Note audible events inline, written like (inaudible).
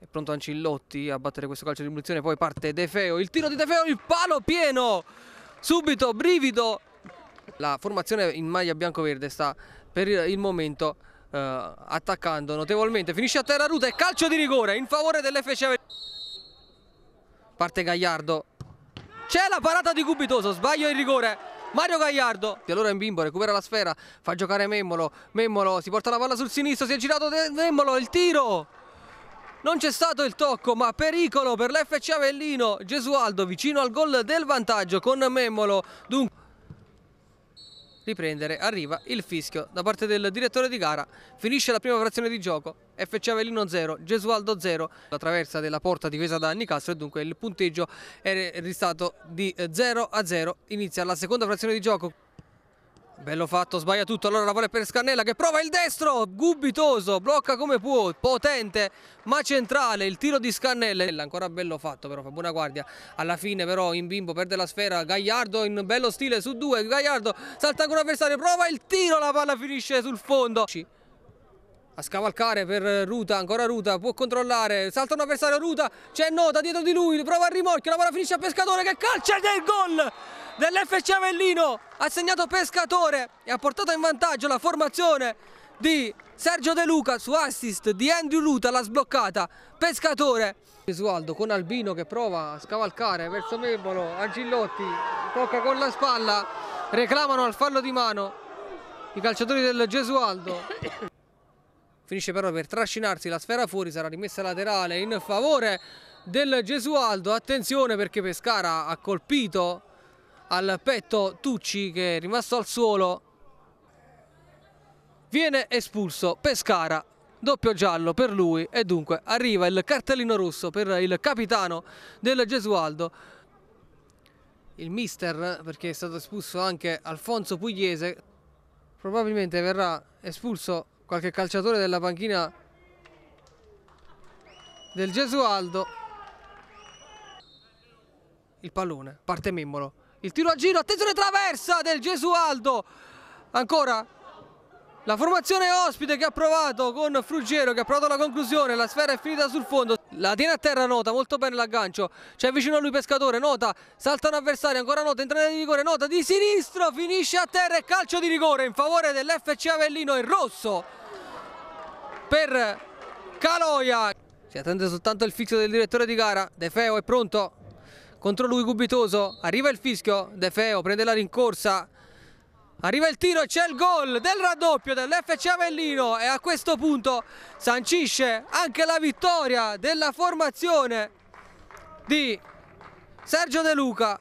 È pronto Ancillotti a battere questo calcio di punizione, poi parte De Feo, il tiro di De Feo, il palo pieno! Subito, brivido! La formazione in maglia bianco-verde sta per il momento eh, attaccando notevolmente, finisce a terra ruta e calcio di rigore in favore dell'FC. Parte Gagliardo, c'è la parata di Gubitoso, sbaglio il rigore. Mario Gagliardo, di allora in bimbo, recupera la sfera, fa giocare Memmolo, Memmolo si porta la palla sul sinistro, si è girato De Memmolo, il tiro! Non c'è stato il tocco, ma pericolo per l'FC Avellino. Gesualdo vicino al gol del vantaggio con Memolo. Dunque riprendere, arriva il fischio da parte del direttore di gara. Finisce la prima frazione di gioco. FC Avellino 0, Gesualdo 0. La traversa della porta difesa da Nicastro e dunque il punteggio è restato di 0 a 0. Inizia la seconda frazione di gioco. Bello fatto, sbaglia tutto, allora la vuole per Scannella che prova il destro, gubitoso, blocca come può, potente ma centrale, il tiro di Scannella, ancora bello fatto però, fa buona guardia, alla fine però in bimbo perde la sfera, Gagliardo in bello stile su due, Gagliardo salta ancora avversario, prova il tiro, la palla finisce sul fondo. A scavalcare per Ruta, ancora Ruta, può controllare, salta un avversario Ruta, c'è Nota dietro di lui, prova il rimorchio, la palla finisce a Pescatore che calcia del gol! dell'FC Avellino ha segnato Pescatore e ha portato in vantaggio la formazione di Sergio De Luca su assist di Andrew Luta la sbloccata Pescatore Gesualdo con Albino che prova a scavalcare verso Membolo Angillotti tocca con la spalla reclamano al fallo di mano i calciatori del Gesualdo (coughs) finisce però per trascinarsi la sfera fuori, sarà rimessa laterale in favore del Gesualdo, attenzione perché Pescara ha colpito al petto Tucci che è rimasto al suolo viene espulso Pescara doppio giallo per lui e dunque arriva il cartellino rosso per il capitano del Gesualdo il mister perché è stato espulso anche Alfonso Pugliese probabilmente verrà espulso qualche calciatore della panchina del Gesualdo il pallone parte Mimmolo il tiro a giro, attenzione traversa del Gesualdo, ancora la formazione ospite che ha provato con Fruggero che ha provato la conclusione, la sfera è finita sul fondo, la tiene a terra Nota, molto bene l'aggancio, c'è vicino a lui Pescatore, Nota, salta un avversario, ancora Nota, entrata di rigore, Nota di sinistro, finisce a terra e calcio di rigore in favore dell'FC Avellino in rosso per Caloia. Si attende soltanto il fisso del direttore di gara, De Feo è pronto, contro lui Gubitoso, arriva il fischio, De Feo prende la rincorsa, arriva il tiro e c'è il gol del raddoppio dell'FC Avellino e a questo punto sancisce anche la vittoria della formazione di Sergio De Luca